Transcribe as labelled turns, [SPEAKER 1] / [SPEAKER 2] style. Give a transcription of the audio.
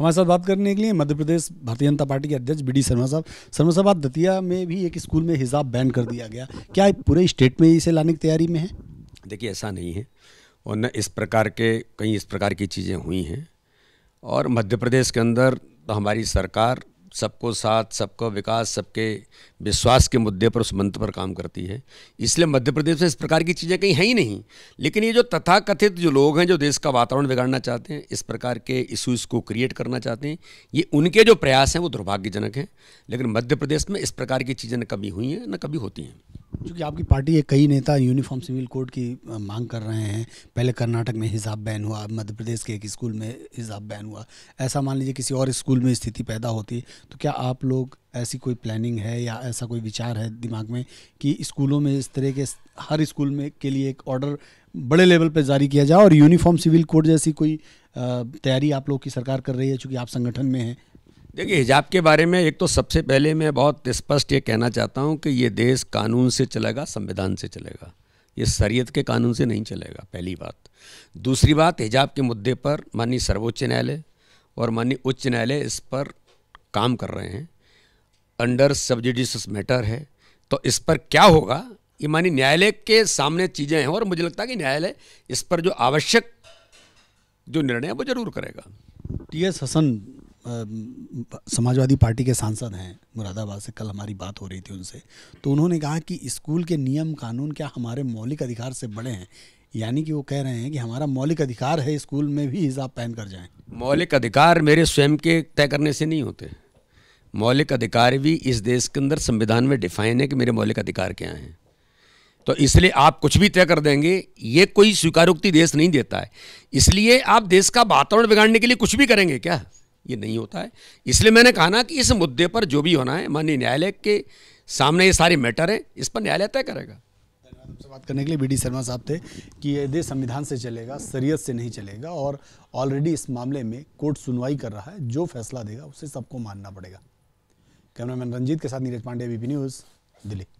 [SPEAKER 1] हमारे साथ बात करने के लिए मध्य प्रदेश भारतीय जनता पार्टी के अध्यक्ष बी डी शर्मा साहब शर्मा साहब आप दतिया में भी एक स्कूल में हिजाब बैन कर दिया गया क्या पूरे स्टेट में इसे लाने की तैयारी में है
[SPEAKER 2] देखिए ऐसा नहीं है और न इस प्रकार के कई इस प्रकार की चीज़ें हुई हैं और मध्य प्रदेश के अंदर तो हमारी सरकार सबको साथ सबका विकास सबके विश्वास के मुद्दे पर उस मंत्र पर काम करती है इसलिए मध्य प्रदेश में इस प्रकार की चीज़ें कहीं हैं ही नहीं लेकिन ये जो तथाकथित जो लोग हैं जो देश का वातावरण बिगाड़ना चाहते हैं इस प्रकार के इश्यूज़ को क्रिएट करना चाहते हैं ये उनके जो प्रयास हैं वो दुर्भाग्यजनक हैं लेकिन मध्य प्रदेश में इस प्रकार की चीज़ें न कभी हुई हैं न कभी होती हैं
[SPEAKER 1] चूँकि आपकी पार्टी के कई नेता यूनिफॉर्म सिविल कोड की मांग कर रहे हैं पहले कर्नाटक में हिजाब बैन हुआ मध्य प्रदेश के एक स्कूल में हिजाब बैन हुआ ऐसा मान लीजिए किसी और स्कूल में स्थिति पैदा होती तो क्या आप लोग ऐसी कोई प्लानिंग है या ऐसा कोई विचार है दिमाग में कि स्कूलों में इस तरह के हर स्कूल में के लिए एक ऑर्डर बड़े लेवल पर जारी किया जाए और यूनिफॉर्म सिविल कोड जैसी कोई तैयारी आप लोग की सरकार कर रही है चूँकि आप संगठन में हैं
[SPEAKER 2] देखिए हिजाब के बारे में एक तो सबसे पहले मैं बहुत स्पष्ट ये कहना चाहता हूँ कि ये देश कानून से चलेगा संविधान से चलेगा ये शरीयत के कानून से नहीं चलेगा पहली बात दूसरी बात हिजाब के मुद्दे पर माननीय सर्वोच्च न्यायालय और माननीय उच्च न्यायालय इस पर काम कर रहे हैं अंडर सब्जिडिस मैटर है तो इस पर क्या होगा ये माननीय न्यायालय के सामने चीज़ें हैं और मुझे लगता है कि न्यायालय इस पर जो आवश्यक जो निर्णय है वो जरूर करेगा
[SPEAKER 1] T S Hasan Samajwadi party के सांसद हैं मुरादाबाद से कल हमारी बात हो रही थी उनसे तो उन्होंने कहा कि स्कूल के नियम कानून क्या हमारे मौलिक अधिकार से बड़े हैं यानी कि वो कह रहे हैं कि हमारा मौलिक अधिकार है स्कूल में भी हिजाब पहन कर जाएं
[SPEAKER 2] मौलिक अधिकार मेरे स्वयं के तय करने से नहीं होते मौलिक अधिकार भी इस देश के अंदर संविधान में डिफाइन है कि मेरे मौलिक अधिकार क्या हैं तो इसलिए आप कुछ भी तय कर देंगे ये कोई स्वीकारोक्ति देश नहीं देता है इसलिए आप देश का वातावरण बिगाड़ने के लिए कुछ भी करेंगे क्या ये नहीं होता है इसलिए मैंने कहा ना कि इस मुद्दे पर जो भी होना है माननीय न्यायालय के सामने ये सारे मैटर हैं इस पर न्यायालय तय करेगा
[SPEAKER 1] आपसे बात करने के लिए बीडी शर्मा साहब थे कि यह देश संविधान से चलेगा शरीयत से नहीं चलेगा और ऑलरेडी इस मामले में कोर्ट सुनवाई कर रहा है जो फैसला देगा उसे सबको मानना पड़ेगा कैमरामैन रंजीत के साथ नीरज पांडे बीपी न्यूज़ दिल्ली